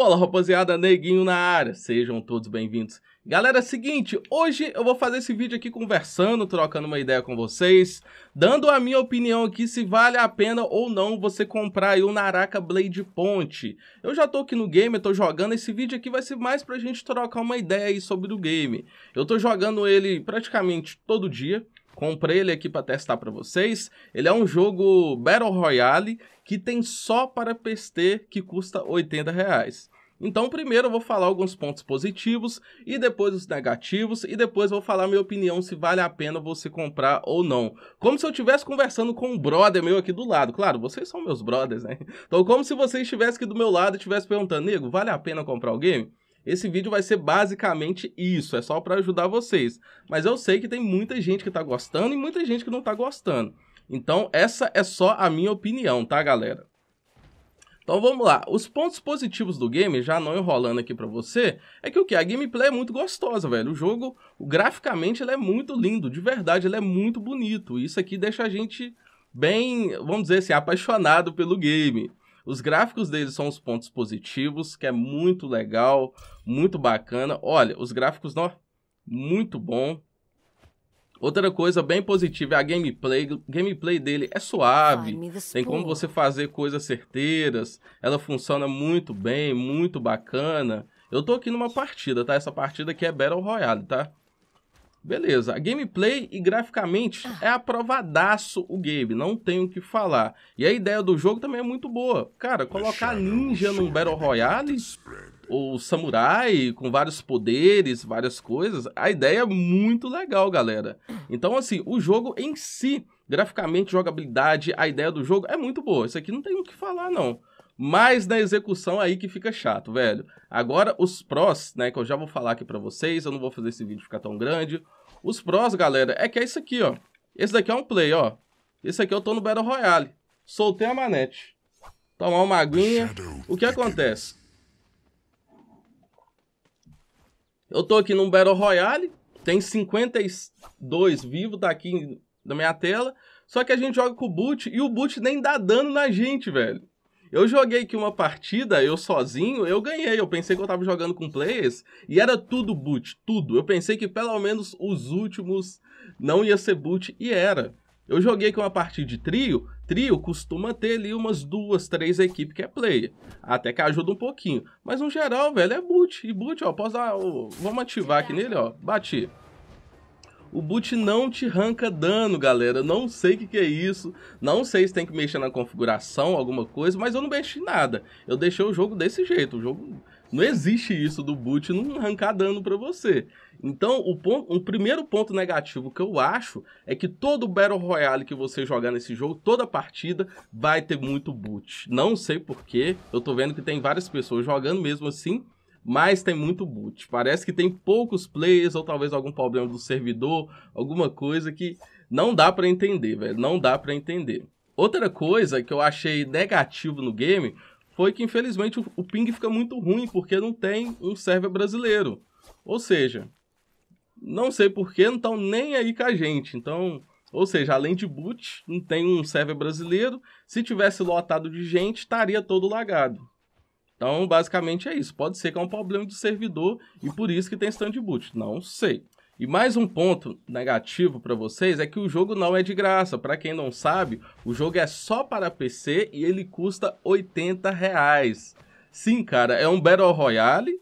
Fala rapaziada, Neguinho na área, sejam todos bem-vindos. Galera, é seguinte, hoje eu vou fazer esse vídeo aqui conversando, trocando uma ideia com vocês, dando a minha opinião aqui se vale a pena ou não você comprar aí o Naraka Blade Ponte. Eu já tô aqui no game, eu tô jogando, esse vídeo aqui vai ser mais pra gente trocar uma ideia aí sobre o game. Eu tô jogando ele praticamente todo dia, Comprei ele aqui para testar para vocês. Ele é um jogo Battle Royale que tem só para PC que custa 80 reais. Então, primeiro eu vou falar alguns pontos positivos e depois os negativos e depois vou falar minha opinião se vale a pena você comprar ou não. Como se eu estivesse conversando com um brother meu aqui do lado. Claro, vocês são meus brothers, né? Então, como se você estivesse aqui do meu lado e estivesse perguntando, nego, vale a pena comprar o game? Esse vídeo vai ser basicamente isso, é só para ajudar vocês. Mas eu sei que tem muita gente que tá gostando e muita gente que não tá gostando. Então essa é só a minha opinião, tá galera? Então vamos lá, os pontos positivos do game, já não enrolando aqui pra você, é que o que? A gameplay é muito gostosa, velho. O jogo, graficamente, ele é muito lindo, de verdade, ele é muito bonito. Isso aqui deixa a gente bem, vamos dizer assim, apaixonado pelo game. Os gráficos deles são os pontos positivos, que é muito legal, muito bacana. Olha, os gráficos, não, muito bom. Outra coisa bem positiva é a gameplay. gameplay dele é suave, tem como você fazer coisas certeiras. Ela funciona muito bem, muito bacana. Eu tô aqui numa partida, tá? Essa partida aqui é Battle Royale, tá? Beleza, a gameplay e graficamente ah. é aprovadaço o game, não tenho o que falar. E a ideia do jogo também é muito boa. Cara, colocar ninja num Battle Royale, ou samurai, com vários poderes, várias coisas, a ideia é muito legal, galera. Então, assim, o jogo em si, graficamente, jogabilidade, a ideia do jogo é muito boa. Isso aqui não tem o que falar, não. Mas na execução é aí que fica chato, velho. Agora, os prós, né, que eu já vou falar aqui pra vocês, eu não vou fazer esse vídeo ficar tão grande. Os prós, galera, é que é isso aqui, ó. Esse daqui é um play, ó. Esse aqui eu tô no Battle Royale. Soltei a manete. Tomar uma aguinha. O que acontece? Eu tô aqui num Battle Royale. Tem 52 vivos, tá aqui na minha tela. Só que a gente joga com o boot e o boot nem dá dano na gente, velho. Eu joguei aqui uma partida, eu sozinho, eu ganhei. Eu pensei que eu tava jogando com players e era tudo boot, tudo. Eu pensei que pelo menos os últimos não ia ser boot e era. Eu joguei aqui uma partida de trio, trio costuma ter ali umas duas, três equipes que é player. Até que ajuda um pouquinho. Mas no geral, velho, é boot. E boot, ó, posso dar. Ó, vamos ativar aqui nele, ó. Bati. O boot não te arranca dano, galera. não sei o que, que, é isso. Não sei se tem que mexer na configuração, alguma coisa, mas eu não mexi nada. Eu deixei o jogo desse jeito. O jogo. Não existe isso do boot não arrancar dano para você. Então, o, ponto, o primeiro ponto negativo que eu acho é que todo Battle Royale que você jogar nesse jogo, toda partida, vai ter muito boot. Não sei porquê, eu tô vendo que tem várias pessoas jogando mesmo assim, mas tem muito boot. Parece que tem poucos players ou talvez algum problema do servidor, alguma coisa que não dá para entender, velho, não dá para entender. Outra coisa que eu achei negativo no game foi que infelizmente o, ping fica muito ruim porque não tem um server brasileiro. Ou seja, não sei porquê, não estão nem aí com a gente. Então, ou seja, além de boot, não tem um server brasileiro. Se tivesse lotado de gente, estaria todo lagado. Então, basicamente é isso. Pode ser que é um problema do servidor e por isso que tem stand boot. Não sei. E mais um ponto negativo para vocês é que o jogo não é de graça. Para quem não sabe, o jogo é só para PC e ele custa 80 reais. Sim, cara, é um Battle Royale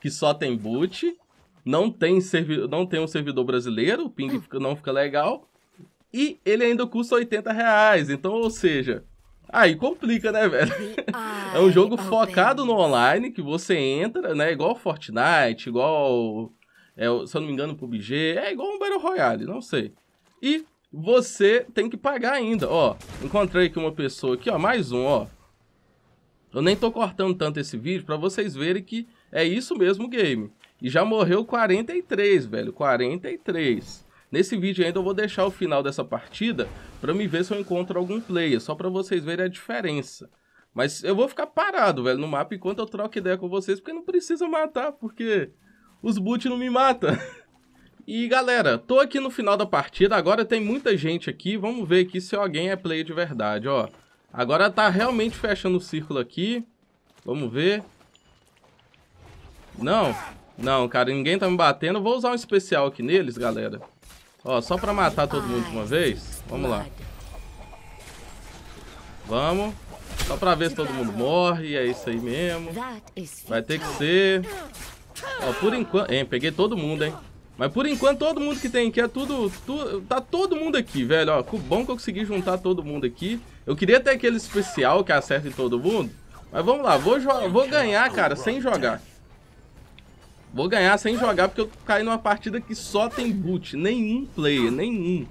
que só tem boot, não tem, servi não tem um servidor brasileiro, o ping não fica legal, e ele ainda custa 80 reais. Então, ou seja, Aí complica, né, velho? é um jogo focado no online que você entra, né? Igual Fortnite, igual. É, se eu não me engano, PUBG. É igual um Battle Royale, não sei. E você tem que pagar ainda, ó. Encontrei aqui uma pessoa aqui, ó. Mais um, ó. Eu nem tô cortando tanto esse vídeo para vocês verem que é isso mesmo o game. E já morreu 43, velho. 43. Nesse vídeo ainda então, eu vou deixar o final dessa partida para me ver se eu encontro algum player, só para vocês verem a diferença. Mas eu vou ficar parado, velho, no mapa enquanto eu troco ideia com vocês, porque não precisa matar, porque os boot não me matam. E galera, tô aqui no final da partida, agora tem muita gente aqui, vamos ver aqui se alguém é player de verdade, ó. Agora tá realmente fechando o círculo aqui, vamos ver. Não, não, cara, ninguém tá me batendo, vou usar um especial aqui neles, galera. Ó, só pra matar todo mundo de uma vez. Vamos lá. Vamos. Só pra ver se todo mundo morre. É isso aí mesmo. Vai ter que ser. Ó, por enquanto... Hein, peguei todo mundo, hein. Mas por enquanto todo mundo que tem aqui é tudo, tá todo mundo aqui, velho. Ó, bom que eu consegui juntar todo mundo aqui. Eu queria ter aquele especial que acerta em todo mundo. Mas vamos lá. Vou, vou ganhar, cara, sem jogar. Vou ganhar sem jogar porque eu caí numa partida que só tem boot. Nenhum player, nenhum.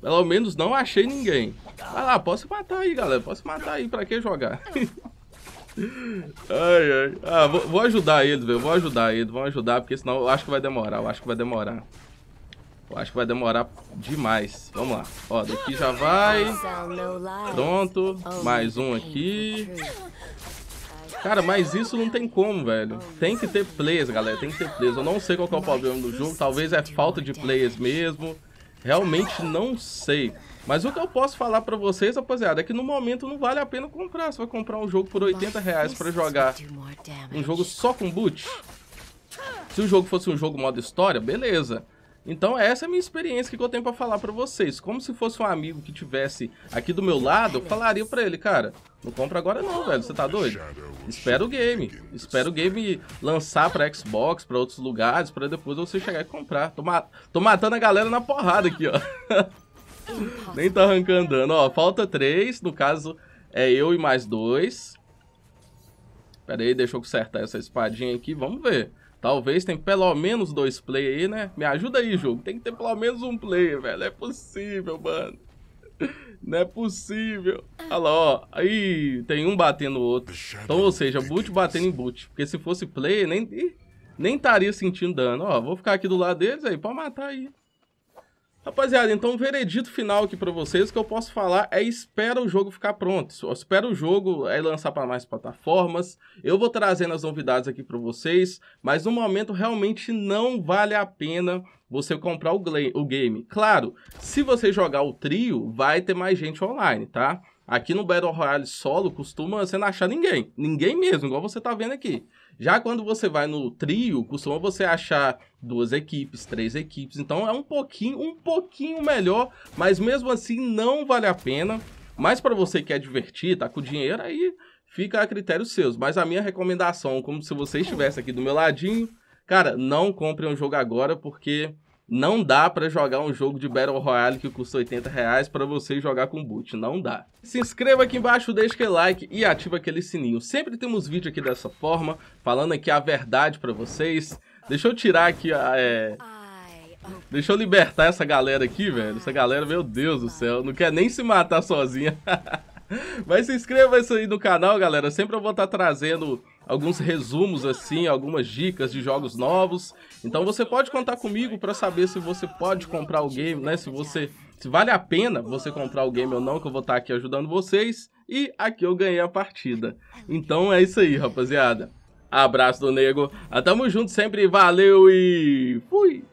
Pelo menos não achei ninguém. Vai lá, posso matar aí, galera. Posso matar aí, pra que jogar? ai, ai. Ah, vou, vou ajudar ele velho. Vou ajudar ele vão ajudar, porque senão eu acho que vai demorar. Eu acho que vai demorar. Eu acho que vai demorar demais. Vamos lá. Ó, daqui já vai. Pronto. Mais um aqui. Cara, mas isso não tem como, velho. Tem que ter plays, galera. Tem que ter plays. Eu não sei qual é o problema do jogo. Talvez é falta de plays mesmo. Realmente não sei. Mas o que eu posso falar pra vocês, rapaziada, é que no momento não vale a pena comprar. Você vai comprar um jogo por 80 reais pra jogar um jogo só com boot? Se o jogo fosse um jogo modo história, beleza. Então essa é a minha experiência que eu tenho pra falar pra vocês. Como se fosse um amigo que tivesse aqui do meu lado, eu falaria pra ele, cara, não compra agora não, velho, você tá doido? Espera o game. Espera o game lançar pra Xbox, pra outros lugares, pra depois você chegar e comprar. Tô, ma tô matando a galera na porrada aqui, ó. Nem tá arrancando dano, ó. Falta três, no caso é eu e mais dois. Pera aí, deixa eu consertar essa espadinha aqui, vamos ver. Talvez tem pelo menos dois play aí, né? Me ajuda aí, jogo. Tem que ter pelo menos um player, velho. É possível, mano. Não é possível. Olha lá, ó. Aí tem um batendo o outro. Então, ou seja, boot batendo em boot. Porque se fosse player, nem nem estaria sentindo dano. Ó, vou ficar aqui do lado deles aí, pode matar aí. Rapaziada, então o veredito final aqui para vocês, o que eu posso falar é espera o jogo ficar pronto, espera o jogo é lançar para mais plataformas, eu vou trazendo as novidades aqui para vocês, mas no momento realmente não vale a pena você comprar o, o game. Claro, se você jogar o trio, vai ter mais gente online, tá? Aqui no Battle Royale solo costuma você não achar ninguém. Ninguém mesmo, igual você tá vendo aqui. Já quando você vai no trio, costuma você achar duas equipes, três equipes. Então é um pouquinho, um pouquinho melhor, mas mesmo assim não vale a pena. Mas para você que é divertir, tá com dinheiro, aí fica a critério seus. Mas a minha recomendação, como se você estivesse aqui do meu ladinho, cara, não compre um jogo agora, porque não dá para jogar um jogo de Battle Royale que custa 80 reais para você jogar com boot, não dá. Se inscreva aqui embaixo, deixa aquele like e ativa aquele sininho. Sempre temos vídeo aqui dessa forma, falando aqui a verdade para vocês. Deixa eu tirar aqui a... É... Deixa eu libertar essa galera aqui, velho. Essa galera, meu Deus do céu, não quer nem se matar sozinha. Mas se inscreva isso aí no canal, galera. Sempre eu vou estar tá trazendo alguns resumos assim, algumas dicas de jogos novos. Então você pode contar comigo para saber se você pode comprar o game, né? Se você se vale a pena você comprar o game ou não, que eu vou estar tá aqui ajudando vocês. E aqui eu ganhei a partida. Então é isso aí, rapaziada. Abraço do nego. Tamo junto sempre, valeu e fui!